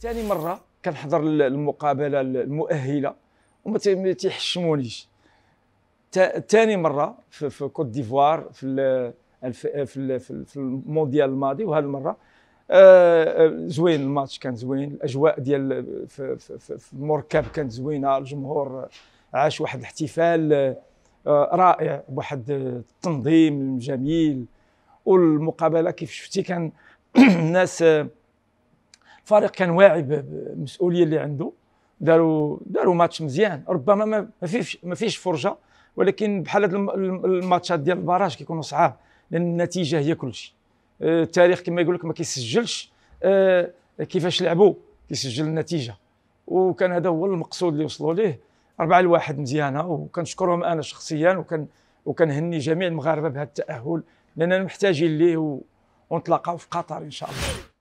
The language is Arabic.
ثاني مره كنحضر المقابله المؤهله وما تيحشمونيش ثاني مره في, في كوت ديفوار في في في المونديال الماضي وهذه المره آه، آه، زوين الماتش كان زوين الاجواء ديال في, في, في المركب كانت زوينه الجمهور عاش واحد الاحتفال آه، رائع بواحد التنظيم جميل والمقابله كيف شفتي كان الناس فريق كان واعي بالمسؤوليه اللي عنده داروا داروا ماتش مزيان ربما ما فيش ما فيش فرجه ولكن بحال الماتشات ديال البراج كيكونوا صعاب لان النتيجه هي كل شيء أه، التاريخ كما يقول لك ما كيسجلش أه، كيفاش لعبوا كيسجل النتيجه وكان هذا هو المقصود اللي وصلوا ليه 4 لواحد مزيانه وكنشكرهم انا شخصيا وكان وكنهني جميع المغاربه بهذا التاهل لاننا محتاجين ليه ونتلاقاو في قطر ان شاء الله